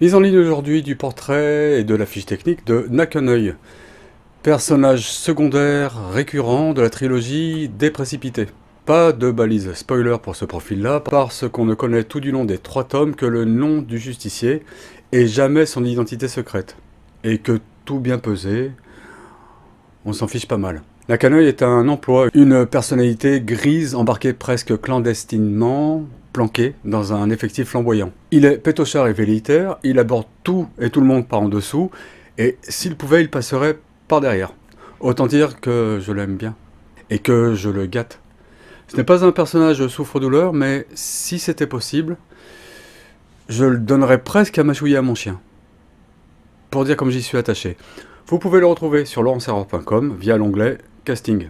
Mise en ligne aujourd'hui du portrait et de la fiche technique de Nakanoï, personnage secondaire récurrent de la trilogie Des Précipités. Pas de balise spoiler pour ce profil-là, parce qu'on ne connaît tout du long des trois tomes que le nom du justicier et jamais son identité secrète. Et que tout bien pesé, on s'en fiche pas mal. Nakanoï est un emploi, une personnalité grise embarquée presque clandestinement planqué dans un effectif flamboyant. Il est pétochard et vélitaire, il aborde tout et tout le monde par en dessous, et s'il pouvait, il passerait par derrière. Autant dire que je l'aime bien, et que je le gâte. Ce n'est pas un personnage souffre-douleur, mais si c'était possible, je le donnerais presque à mâchouiller à mon chien. Pour dire comme j'y suis attaché. Vous pouvez le retrouver sur laurencerreur.com via l'onglet Casting.